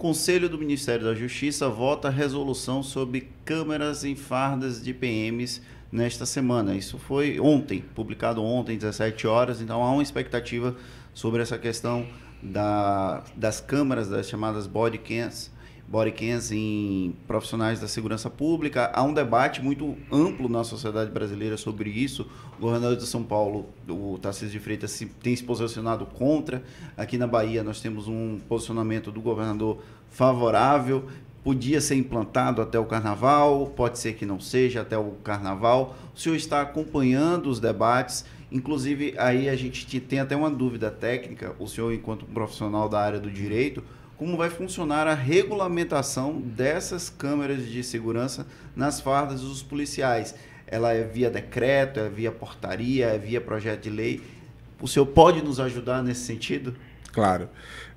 Conselho do Ministério da Justiça vota resolução sobre câmeras em fardas de PMs nesta semana. Isso foi ontem, publicado ontem, 17 horas, então há uma expectativa sobre essa questão da, das câmeras, das chamadas body cams, body em profissionais da segurança pública. Há um debate muito amplo na sociedade brasileira sobre isso. O governador de São Paulo, o Tarcísio de Freitas, tem se posicionado contra. Aqui na Bahia, nós temos um posicionamento do governador favorável. Podia ser implantado até o carnaval, pode ser que não seja até o carnaval. O senhor está acompanhando os debates. Inclusive, aí a gente tem até uma dúvida técnica, o senhor, enquanto profissional da área do direito, como vai funcionar a regulamentação dessas câmeras de segurança nas fardas dos policiais. Ela é via decreto, é via portaria, é via projeto de lei. O senhor pode nos ajudar nesse sentido? Claro.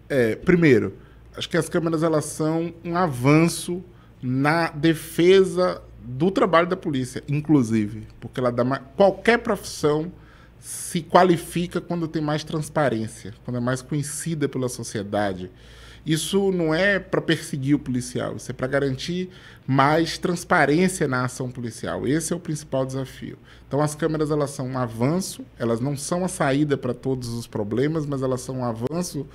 É, primeiro, acho que as câmeras elas são um avanço na defesa do trabalho da polícia, inclusive, porque ela dá mais... qualquer profissão se qualifica quando tem mais transparência, quando é mais conhecida pela sociedade. Isso não é para perseguir o policial, isso é para garantir mais transparência na ação policial. Esse é o principal desafio. Então as câmeras elas são um avanço, elas não são a saída para todos os problemas, mas elas são um avanço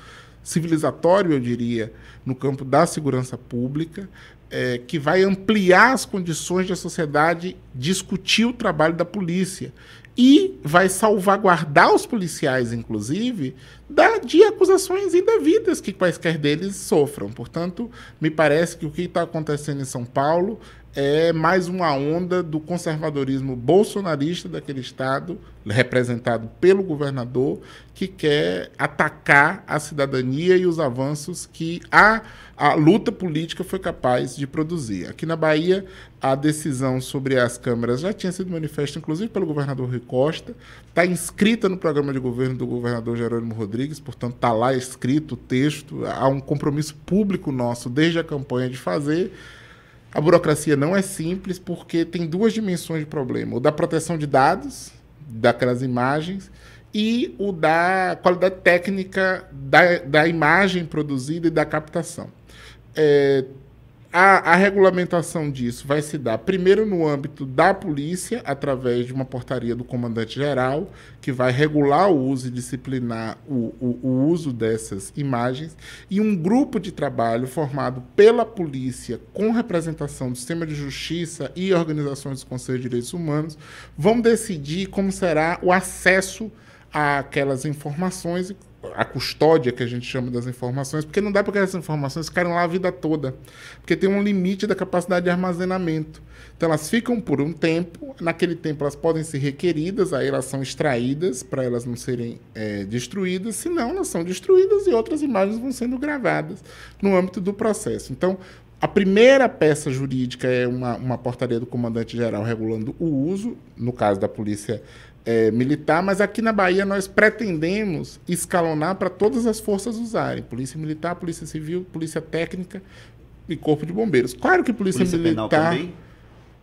civilizatório, eu diria, no campo da segurança pública, é, que vai ampliar as condições da sociedade discutir o trabalho da polícia e vai salvaguardar os policiais, inclusive, da, de acusações indevidas que quaisquer deles sofram. Portanto, me parece que o que está acontecendo em São Paulo é mais uma onda do conservadorismo bolsonarista daquele estado, representado pelo governador, que quer atacar a cidadania e os avanços que a, a luta política foi capaz de produzir. Aqui na Bahia, a decisão sobre as câmaras já tinha sido manifesta, inclusive pelo governador Rui Costa, está inscrita no programa de governo do governador Jerônimo Rodrigues, portanto, está lá escrito o texto, há um compromisso público nosso desde a campanha de fazer a burocracia não é simples porque tem duas dimensões de problema: o da proteção de dados, daquelas imagens, e o da qualidade técnica da, da imagem produzida e da captação. É, a, a, regulamentação disso vai se dar primeiro no âmbito da polícia, através de uma portaria do comandante-geral, que vai regular o uso e disciplinar o, o, o, uso dessas imagens, e um grupo de trabalho formado pela polícia, com representação do sistema de justiça e organizações do Conselho de Direitos Humanos, vão decidir como será o acesso àquelas informações e a custódia que a gente chama das informações, porque não dá para que essas informações ficarem lá a vida toda, porque tem um limite da capacidade de armazenamento. Então elas ficam por um tempo, naquele tempo elas podem ser requeridas, aí elas são extraídas para elas não serem é, destruídas, senão elas são destruídas e outras imagens vão sendo gravadas no âmbito do processo. Então a primeira peça jurídica é uma, uma portaria do comandante-geral regulando o uso, no caso da Polícia é, militar, mas aqui na Bahia nós pretendemos escalonar para todas as forças usarem: polícia militar, polícia civil, polícia técnica e corpo de bombeiros. Claro que polícia, polícia militar. Penal também?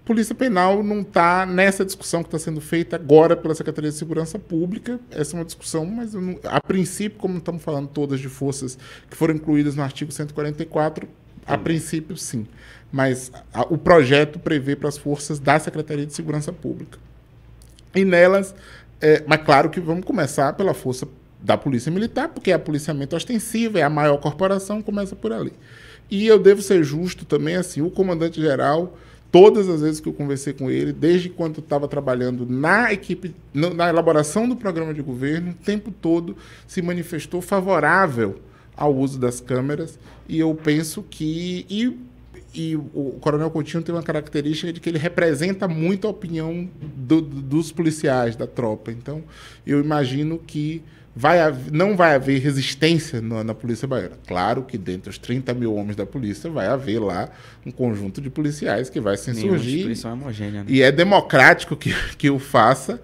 Polícia Penal não está nessa discussão que está sendo feita agora pela Secretaria de Segurança Pública. Essa é uma discussão, mas não, a princípio, como estamos falando todas de forças que foram incluídas no artigo 144, a princípio sim. Mas a, o projeto prevê para as forças da Secretaria de Segurança Pública. E nelas, é, mas claro que vamos começar pela força da Polícia Militar, porque é a policiamento ostensivo, é a maior corporação, começa por ali. E eu devo ser justo também, assim, o comandante-geral, todas as vezes que eu conversei com ele, desde quando estava trabalhando na equipe, na elaboração do programa de governo, o tempo todo se manifestou favorável ao uso das câmeras, e eu penso que. E e o Coronel Coutinho tem uma característica de que ele representa muito a opinião do, dos policiais, da tropa. Então, eu imagino que vai, não vai haver resistência na, na, Polícia Baiana. Claro que dentre os 30 mil homens da polícia vai haver lá um conjunto de policiais que vai se insurgir. É homogênea, né? E é democrático que, que o faça,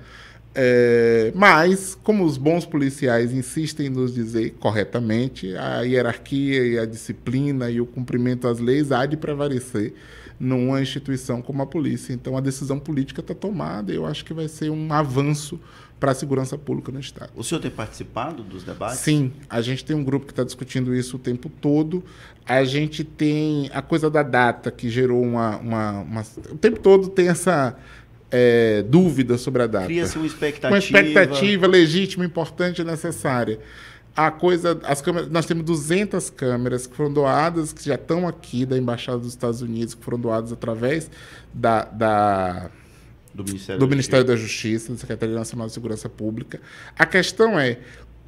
é, mas, como os bons policiais insistem em nos dizer corretamente, a hierarquia e a disciplina e o cumprimento às leis há de prevalecer numa instituição como a polícia. Então, a decisão política está tomada e eu acho que vai ser um avanço para a segurança pública no Estado. O senhor tem participado dos debates? Sim, a gente tem um grupo que está discutindo isso o tempo todo. A gente tem a coisa da data que gerou uma, uma, uma. O tempo todo tem essa é, dúvidas sobre a data. Cria-se uma expectativa. Uma expectativa legítima, importante e necessária. A coisa, as câmeras, nós temos 200 câmeras que foram doadas, que já estão aqui da Embaixada dos Estados Unidos, que foram doadas através da, da do, Ministério, do da Ministério, da, Justiça, da Secretaria Nacional de Segurança Pública. A questão é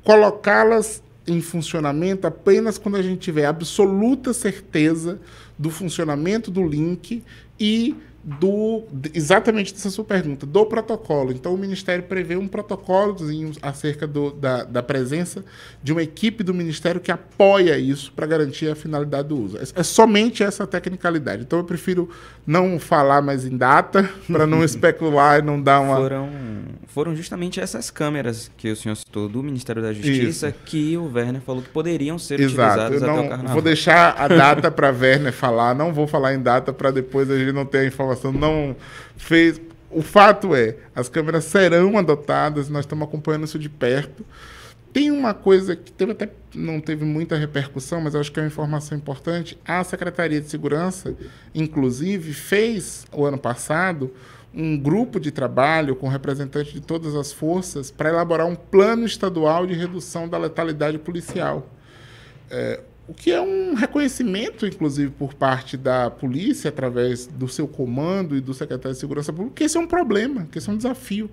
colocá-las em funcionamento apenas quando a gente tiver absoluta certeza do funcionamento do link e do exatamente dessa sua pergunta, do protocolo. Então, o Ministério prevê um protocolozinho acerca do, da, da presença de uma equipe do Ministério que apoia isso para garantir a finalidade do uso. É, é, somente essa tecnicalidade. Então, eu prefiro não falar mais em data para não especular e não dar uma. Foram, foram justamente essas câmeras que o senhor citou do Ministério da Justiça isso. que o Werner falou que poderiam ser Exato. utilizadas eu não, até o carnaval. Vou deixar a data para Werner falar, não vou falar em data para depois a gente não ter a informação não fez. O fato é, as câmeras serão adotadas, nós estamos acompanhando isso de perto. Tem uma coisa que teve até não teve muita repercussão, mas acho que é uma informação importante. A Secretaria de Segurança, inclusive, fez o ano passado um grupo de trabalho com representantes de todas as forças para elaborar um plano estadual de redução da letalidade policial. É, o que é um reconhecimento, inclusive, por parte da polícia, através do seu comando e do secretário de Segurança Pública, que esse é um problema, que esse é um desafio.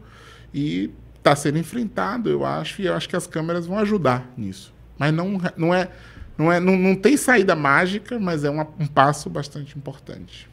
E está sendo enfrentado, eu acho, e eu acho que as câmeras vão ajudar nisso. Mas não, não, é, não, é, não, não tem saída mágica, mas é uma, um passo bastante importante.